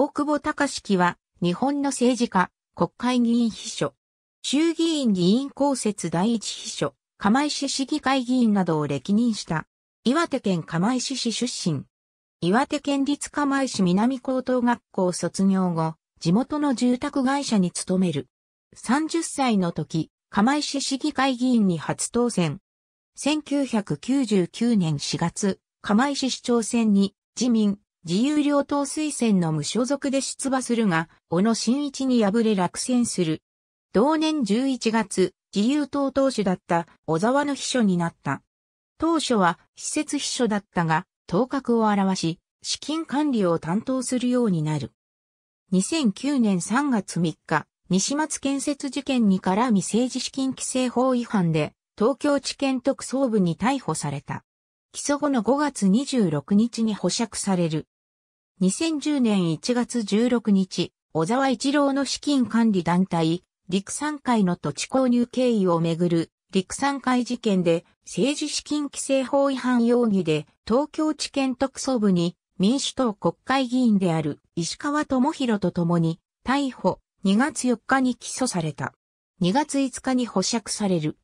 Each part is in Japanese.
大久保隆式は、日本の政治家、国会議員秘書、衆議院議員公設第一秘書、釜石市議会議員などを歴任した。岩手県釜石市出身。岩手県立釜石南高等学校卒業後、地元の住宅会社に勤める。30歳の時、釜石市議会議員に初当選。1999年4月、釜石市長選に自民、自由両党推薦の無所属で出馬するが、小野真一に敗れ落選する。同年11月、自由党党首だった小沢の秘書になった。当初は施設秘書だったが、頭角を表し、資金管理を担当するようになる。2009年3月3日、西松建設事件に絡み政治資金規正法違反で、東京地検特捜部に逮捕された。起訴後の5月26日に保釈される。2010年1月16日、小沢一郎の資金管理団体、陸産会の土地購入経緯をめぐる、陸産会事件で、政治資金規正法違反容疑で、東京地検特捜部に、民主党国会議員である石川智弘と共に、逮捕、2月4日に起訴された。2月5日に保釈される。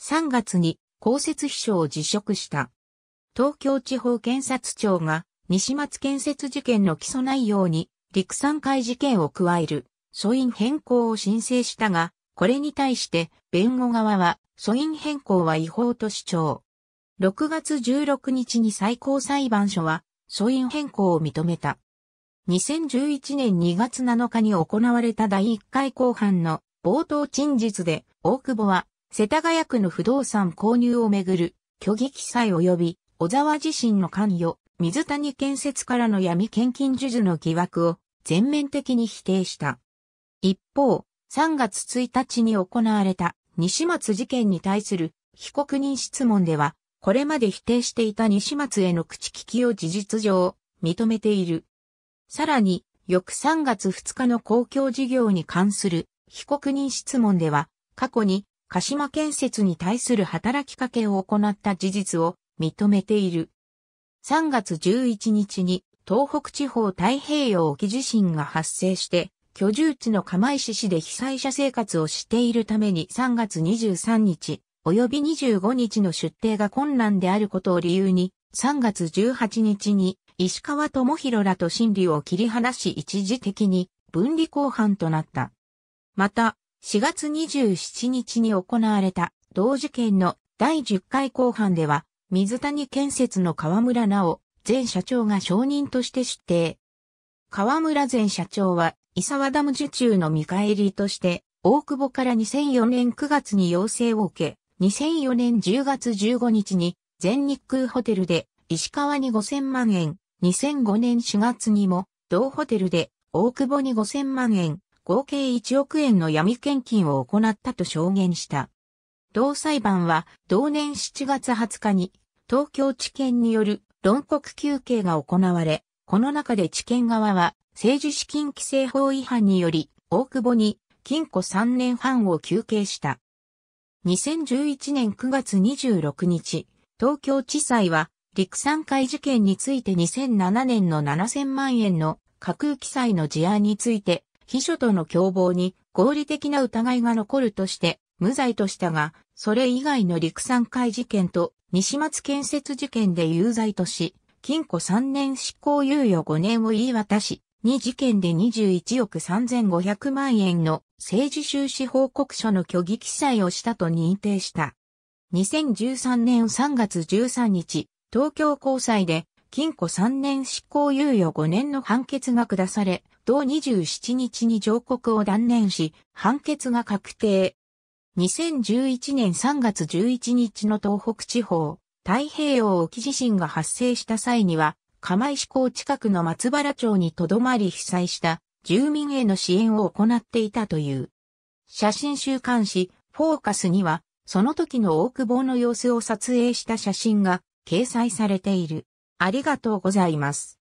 3月に公設秘書を辞職した。東京地方検察庁が西松建設事件の起訴内容に陸産会事件を加える訴因変更を申請したが、これに対して弁護側は訴因変更は違法と主張。6月16日に最高裁判所は訴因変更を認めた。2011年2月7日に行われた第1回公判の冒頭陳述で大久保は世田谷区の不動産購入をめぐる虚偽記載及び小沢自身の関与、水谷建設からの闇献金授受の疑惑を全面的に否定した。一方、3月1日に行われた西松事件に対する被告人質問では、これまで否定していた西松への口利きを事実上認めている。さらに、翌3月2日の公共事業に関する被告人質問では、過去に鹿島建設に対する働きかけを行った事実を認めている。3月11日に東北地方太平洋沖地震が発生して、居住地の釜石市で被災者生活をしているために3月23日及び25日の出廷が困難であることを理由に3月18日に石川智弘らと審理を切り離し一時的に分離公判となった。また4月27日に行われた同事件の第10回公判では水谷建設の河村直、前社長が承認として出廷。河村前社長は、伊沢ダム受注の見返りとして、大久保から2004年9月に要請を受け、2004年10月15日に、全日空ホテルで、石川に5000万円、2005年4月にも、同ホテルで、大久保に5000万円、合計1億円の闇献金を行ったと証言した。同裁判は同年7月20日に東京地検による論告求刑が行われ、この中で地検側は政治資金規正法違反により大久保に禁錮3年半を求刑した。2011年9月26日、東京地裁は陸産会事件について2007年の7000万円の架空記載の事案について、秘書との共謀に合理的な疑いが残るとして、無罪としたが、それ以外の陸産会事件と西松建設事件で有罪とし、禁錮3年執行猶予5年を言い渡し、2事件で21億3500万円の政治収支報告書の虚偽記載をしたと認定した。2013年3月13日、東京高裁で禁錮3年執行猶予5年の判決が下され、同27日に上告を断念し、判決が確定。2011年3月11日の東北地方、太平洋沖地震が発生した際には、釜石港近くの松原町にとどまり被災した住民への支援を行っていたという。写真週刊誌、フォーカスには、その時の大久保の様子を撮影した写真が掲載されている。ありがとうございます。